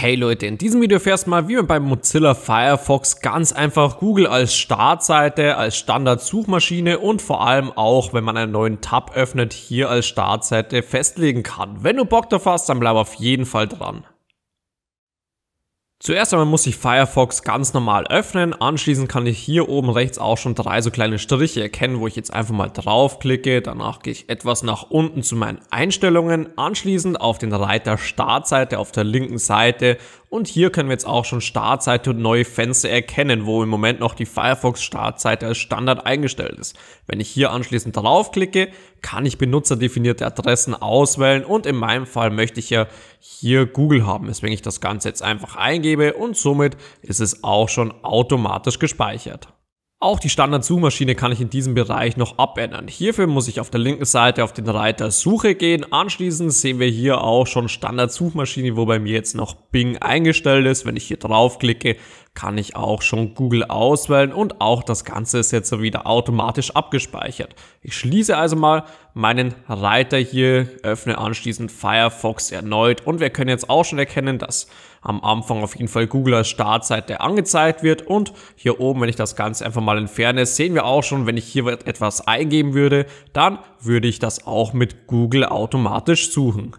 Hey Leute, in diesem Video erfährst du mal, wie man bei Mozilla Firefox ganz einfach Google als Startseite, als Standardsuchmaschine und vor allem auch, wenn man einen neuen Tab öffnet, hier als Startseite festlegen kann. Wenn du Bock drauf hast, dann bleib auf jeden Fall dran. Zuerst einmal muss ich Firefox ganz normal öffnen, anschließend kann ich hier oben rechts auch schon drei so kleine Striche erkennen, wo ich jetzt einfach mal draufklicke, danach gehe ich etwas nach unten zu meinen Einstellungen, anschließend auf den Reiter Startseite auf der linken Seite und hier können wir jetzt auch schon Startseite und neue Fenster erkennen, wo im Moment noch die Firefox Startseite als Standard eingestellt ist. Wenn ich hier anschließend draufklicke, kann ich benutzerdefinierte Adressen auswählen und in meinem Fall möchte ich ja hier Google haben, weswegen ich das Ganze jetzt einfach eingebe und somit ist es auch schon automatisch gespeichert. Auch die Standard-Suchmaschine kann ich in diesem Bereich noch abändern. Hierfür muss ich auf der linken Seite auf den Reiter Suche gehen. Anschließend sehen wir hier auch schon Standard-Suchmaschine, wo bei mir jetzt noch Bing eingestellt ist. Wenn ich hier draufklicke, kann ich auch schon Google auswählen und auch das Ganze ist jetzt wieder automatisch abgespeichert. Ich schließe also mal meinen Reiter hier, öffne anschließend Firefox erneut und wir können jetzt auch schon erkennen, dass am Anfang auf jeden Fall Google als Startseite angezeigt wird und hier oben, wenn ich das Ganze einfach mal entferne, sehen wir auch schon, wenn ich hier etwas eingeben würde, dann würde ich das auch mit Google automatisch suchen.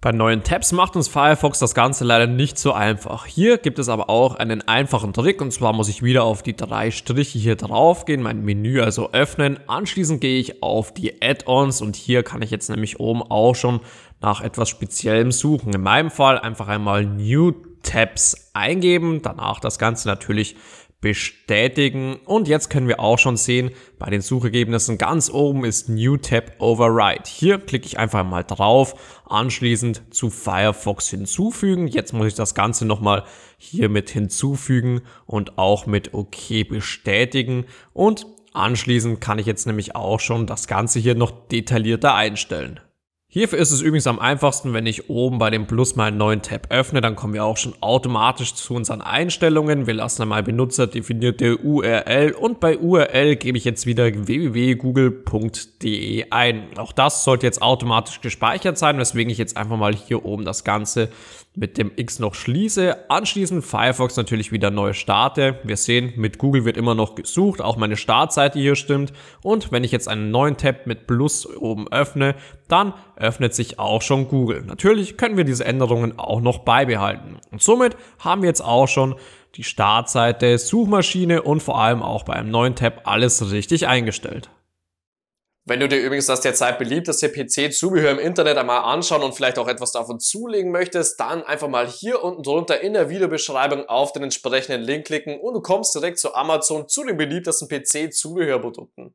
Bei neuen Tabs macht uns Firefox das Ganze leider nicht so einfach. Hier gibt es aber auch einen einfachen Trick und zwar muss ich wieder auf die drei Striche hier drauf gehen, mein Menü also öffnen. Anschließend gehe ich auf die Add-ons und hier kann ich jetzt nämlich oben auch schon nach etwas Speziellem suchen. In meinem Fall einfach einmal New Tabs eingeben, danach das Ganze natürlich bestätigen. Und jetzt können wir auch schon sehen, bei den Suchergebnissen ganz oben ist New Tab Override. Hier klicke ich einfach mal drauf, anschließend zu Firefox hinzufügen. Jetzt muss ich das Ganze nochmal hier mit hinzufügen und auch mit OK bestätigen. Und anschließend kann ich jetzt nämlich auch schon das Ganze hier noch detaillierter einstellen. Hierfür ist es übrigens am einfachsten, wenn ich oben bei dem Plus mal einen neuen Tab öffne, dann kommen wir auch schon automatisch zu unseren Einstellungen. Wir lassen einmal benutzerdefinierte URL und bei URL gebe ich jetzt wieder www.google.de ein. Auch das sollte jetzt automatisch gespeichert sein, weswegen ich jetzt einfach mal hier oben das Ganze mit dem X noch schließe. Anschließend Firefox natürlich wieder neu starte. Wir sehen, mit Google wird immer noch gesucht, auch meine Startseite hier stimmt. Und wenn ich jetzt einen neuen Tab mit Plus oben öffne, dann öffnet sich auch schon Google. Natürlich können wir diese Änderungen auch noch beibehalten. Und somit haben wir jetzt auch schon die Startseite, Suchmaschine und vor allem auch bei einem neuen Tab alles richtig eingestellt. Wenn du dir übrigens das derzeit beliebteste PC-Zubehör im Internet einmal anschauen und vielleicht auch etwas davon zulegen möchtest, dann einfach mal hier unten drunter in der Videobeschreibung auf den entsprechenden Link klicken und du kommst direkt zu Amazon zu den beliebtesten PC-Zubehörprodukten.